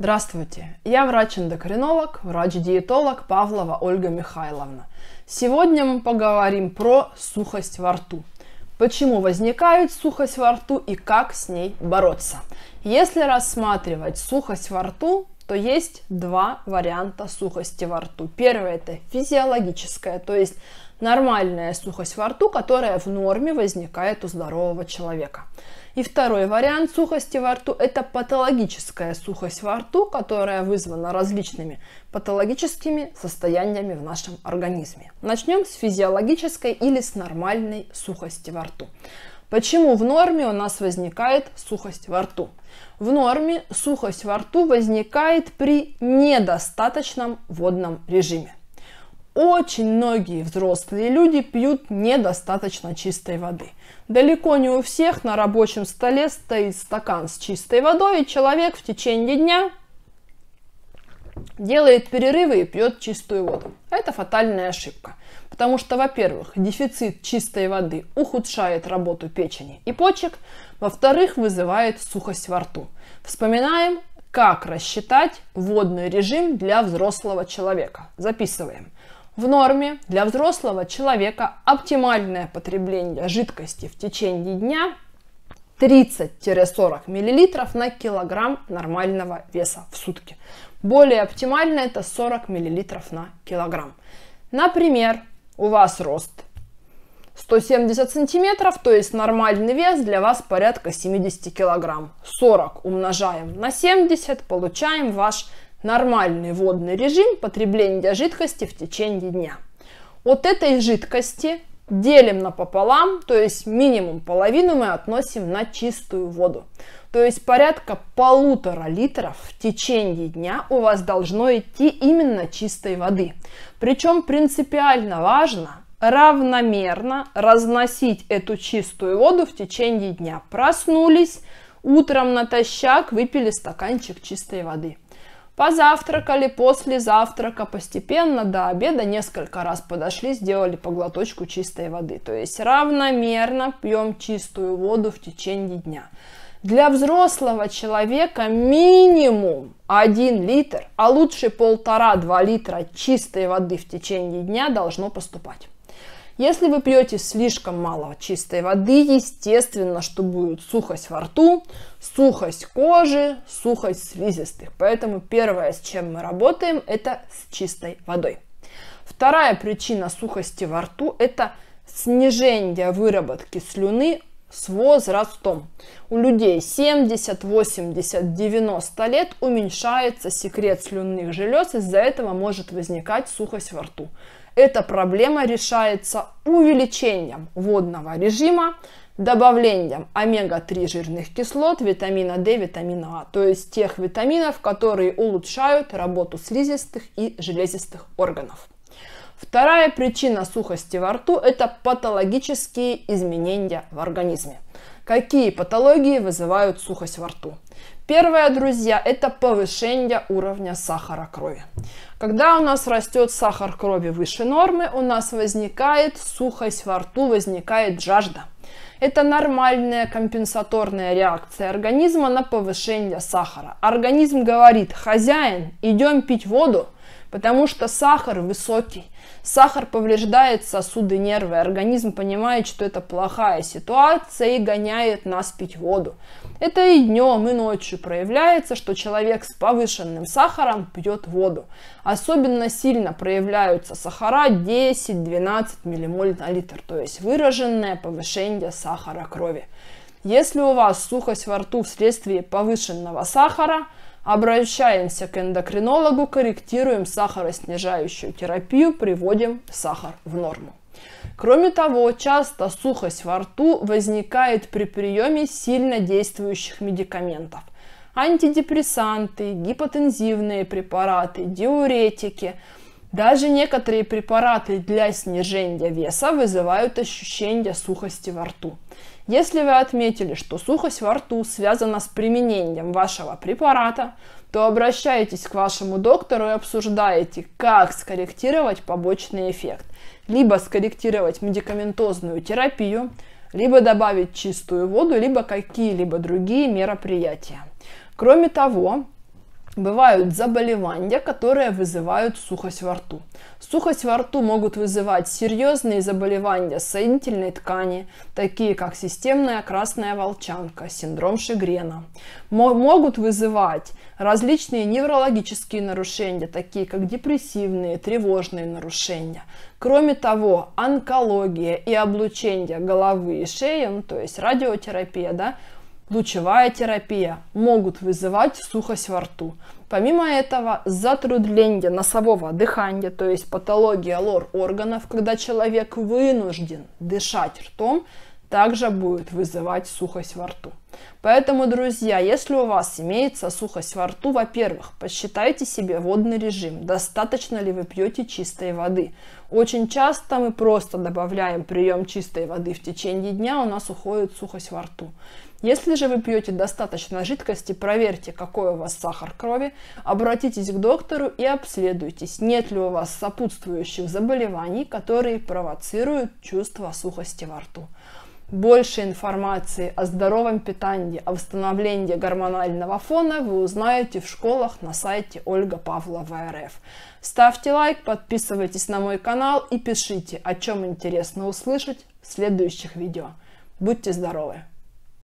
Здравствуйте, я врач-эндокринолог, врач-диетолог Павлова Ольга Михайловна. Сегодня мы поговорим про сухость во рту. Почему возникает сухость во рту и как с ней бороться? Если рассматривать сухость во рту, то есть два варианта сухости во рту. Первый это физиологическая, то есть нормальная сухость во рту, которая в норме возникает у здорового человека. И второй вариант сухости во рту – это патологическая сухость во рту, которая вызвана различными патологическими состояниями в нашем организме. Начнем с физиологической или с нормальной сухости во рту. Почему в норме у нас возникает сухость во рту? В норме сухость во рту возникает при недостаточном водном режиме очень многие взрослые люди пьют недостаточно чистой воды. Далеко не у всех на рабочем столе стоит стакан с чистой водой, и человек в течение дня делает перерывы и пьет чистую воду. Это фатальная ошибка. Потому что, во-первых, дефицит чистой воды ухудшает работу печени и почек, во-вторых, вызывает сухость во рту. Вспоминаем, как рассчитать водный режим для взрослого человека. Записываем. В норме для взрослого человека оптимальное потребление жидкости в течение дня 30-40 мл на килограмм нормального веса в сутки. Более оптимально это 40 мл на килограмм. Например, у вас рост 170 сантиметров, то есть нормальный вес для вас порядка 70 килограмм. 40 умножаем на 70, получаем ваш нормальный водный режим потребления жидкости в течение дня. От этой жидкости делим пополам, то есть минимум половину мы относим на чистую воду. То есть порядка полутора литров в течение дня у вас должно идти именно чистой воды. Причем принципиально важно равномерно разносить эту чистую воду в течение дня. Проснулись, утром натощак выпили стаканчик чистой воды – Позавтракали, после завтрака, постепенно до обеда несколько раз подошли, сделали поглоточку чистой воды. То есть равномерно пьем чистую воду в течение дня. Для взрослого человека минимум 1 литр, а лучше полтора-два литра чистой воды в течение дня должно поступать. Если вы пьете слишком мало чистой воды, естественно, что будет сухость во рту, сухость кожи, сухость слизистых. Поэтому первое, с чем мы работаем, это с чистой водой. Вторая причина сухости во рту – это снижение выработки слюны с возрастом. У людей 70, 80, 90 лет уменьшается секрет слюнных желез, из-за этого может возникать сухость во рту. Эта проблема решается увеличением водного режима, добавлением омега-3 жирных кислот, витамина D, витамина А, то есть тех витаминов, которые улучшают работу слизистых и железистых органов. Вторая причина сухости во рту – это патологические изменения в организме. Какие патологии вызывают сухость во рту? Первое, друзья, это повышение уровня сахара крови. Когда у нас растет сахар крови выше нормы, у нас возникает сухость во рту, возникает жажда. Это нормальная компенсаторная реакция организма на повышение сахара. Организм говорит, хозяин, идем пить воду, потому что сахар высокий. Сахар повреждает сосуды, нервы. Организм понимает, что это плохая ситуация и гоняет нас пить воду. Это и днем, и ночью проявляется, что человек с повышенным сахаром пьет воду. Особенно сильно проявляются сахара 10-12 ммоль на литр, то есть выраженное повышение сахара крови. Если у вас сухость во рту вследствие повышенного сахара – Обращаемся к эндокринологу, корректируем сахароснижающую терапию, приводим сахар в норму. Кроме того, часто сухость во рту возникает при приеме сильно действующих медикаментов. Антидепрессанты, гипотензивные препараты, диуретики – даже некоторые препараты для снижения веса вызывают ощущение сухости во рту. Если вы отметили, что сухость во рту связана с применением вашего препарата, то обращайтесь к вашему доктору и обсуждаете, как скорректировать побочный эффект. Либо скорректировать медикаментозную терапию, либо добавить чистую воду, либо какие-либо другие мероприятия. Кроме того, Бывают заболевания, которые вызывают сухость во рту. Сухость во рту могут вызывать серьезные заболевания соединительной ткани, такие как системная красная волчанка, синдром Шигрена. Могут вызывать различные неврологические нарушения, такие как депрессивные, тревожные нарушения. Кроме того, онкология и облучение головы и шеи, ну, то есть радиотерапия, да, лучевая терапия могут вызывать сухость во рту. Помимо этого, затруднение носового дыхания, то есть патология лор органов, когда человек вынужден дышать ртом, также будет вызывать сухость во рту. Поэтому, друзья, если у вас имеется сухость во рту, во-первых, посчитайте себе водный режим, достаточно ли вы пьете чистой воды. Очень часто мы просто добавляем прием чистой воды в течение дня, у нас уходит сухость во рту. Если же вы пьете достаточно жидкости, проверьте, какой у вас сахар крови, обратитесь к доктору и обследуйтесь, нет ли у вас сопутствующих заболеваний, которые провоцируют чувство сухости во рту. Больше информации о здоровом питании, о восстановлении гормонального фона вы узнаете в школах на сайте Ольга Павлова РФ. Ставьте лайк, подписывайтесь на мой канал и пишите, о чем интересно услышать в следующих видео. Будьте здоровы!